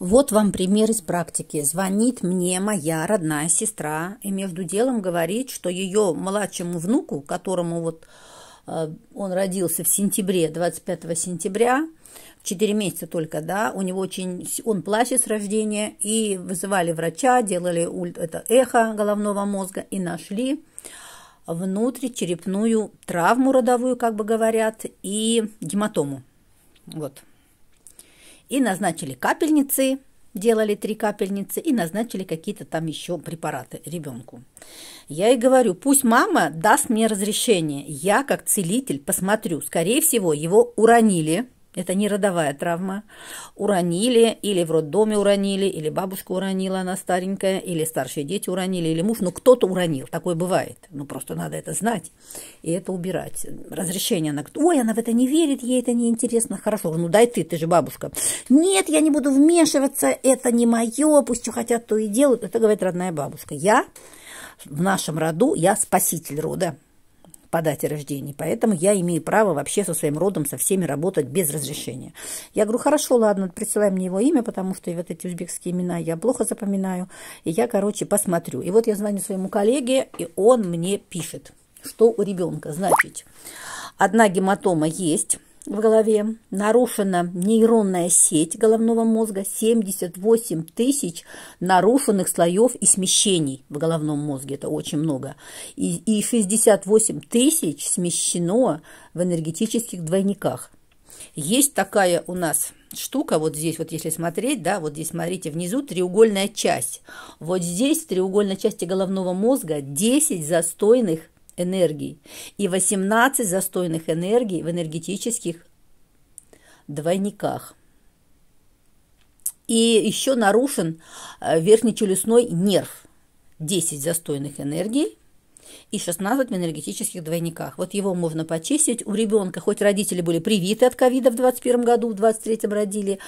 Вот вам пример из практики. Звонит мне моя родная сестра и между делом говорит, что ее младшему внуку, которому вот э, он родился в сентябре, 25 сентября, 4 месяца только, да, у него очень, он плачет с рождения, и вызывали врача, делали ульт это эхо головного мозга и нашли внутричерепную травму родовую, как бы говорят, и гематому. Вот, и назначили капельницы, делали три капельницы и назначили какие-то там еще препараты ребенку. Я и говорю, пусть мама даст мне разрешение, я как целитель посмотрю. Скорее всего, его уронили, это не родовая травма, уронили, или в роддоме уронили, или бабушка уронила, она старенькая, или старшие дети уронили, или муж, ну кто-то уронил, такое бывает, ну просто надо это знать и это убирать. Разрешение на ой, она в это не верит, ей это неинтересно, хорошо, ну дай ты, ты же бабушка. Нет, я не буду вмешиваться, это не мое, пусть что хотят, то и делают, это говорит родная бабушка. Я в нашем роду, я спаситель рода, по дате рождения, поэтому я имею право вообще со своим родом, со всеми работать без разрешения. Я говорю, хорошо, ладно, присылай мне его имя, потому что вот эти узбекские имена я плохо запоминаю, и я, короче, посмотрю. И вот я звоню своему коллеге, и он мне пишет, что у ребенка, значит, одна гематома есть, в голове, нарушена нейронная сеть головного мозга, 78 тысяч нарушенных слоев и смещений в головном мозге, это очень много, и, и 68 тысяч смещено в энергетических двойниках. Есть такая у нас штука, вот здесь вот если смотреть, да, вот здесь смотрите, внизу треугольная часть. Вот здесь в треугольной части головного мозга 10 застойных энергий и 18 застойных энергий в энергетических двойниках. И еще нарушен э, верхнечелюстной нерв. 10 застойных энергий и 16 в энергетических двойниках. Вот его можно почистить. У ребенка, хоть родители были привиты от ковида в 21 году, в 23 родили,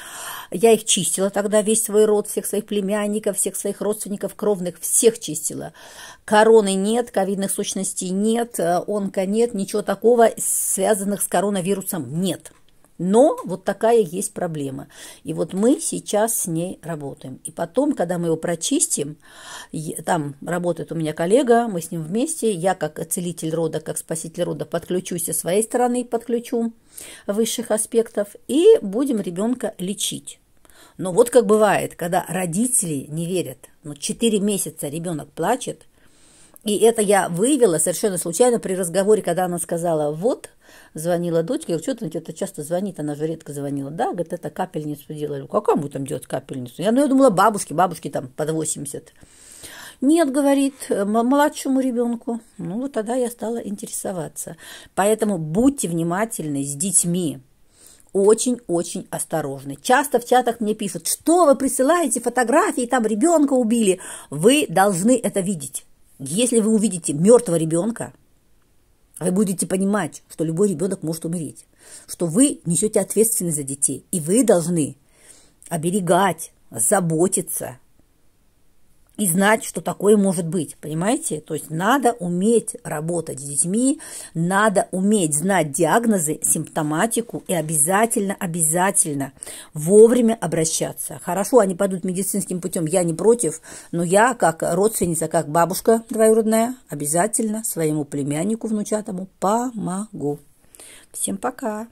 я их чистила тогда, весь свой род, всех своих племянников, всех своих родственников кровных, всех чистила. Короны нет, ковидных сущностей нет, э, онка нет, ничего такого, связанных с коронавирусом нет. Но вот такая есть проблема. И вот мы сейчас с ней работаем. И потом, когда мы его прочистим, там работает у меня коллега, мы с ним вместе, я как целитель рода, как спаситель рода подключусь со своей стороны, подключу высших аспектов, и будем ребенка лечить. Но вот как бывает, когда родители не верят, но 4 месяца ребенок плачет – и это я вывела совершенно случайно при разговоре, когда она сказала, вот, звонила дочка, я говорю, что ты это часто звонит, она же редко звонила, да, говорит, это капельницу делали. Как кому там делать капельницу? Я, ну, я думала, бабушки, бабушки там под 80. Нет, говорит, младшему ребенку. Ну, вот тогда я стала интересоваться. Поэтому будьте внимательны с детьми очень-очень осторожны. Часто в чатах мне пишут, что вы присылаете фотографии, там ребенка убили. Вы должны это видеть. Если вы увидите мертвого ребенка, вы будете понимать, что любой ребенок может умереть, что вы несете ответственность за детей, и вы должны оберегать, заботиться, и знать, что такое может быть, понимаете? То есть надо уметь работать с детьми, надо уметь знать диагнозы, симптоматику и обязательно, обязательно вовремя обращаться. Хорошо, они пойдут медицинским путем, я не против, но я как родственница, как бабушка двоюродная, обязательно своему племяннику внучатому помогу. Всем пока!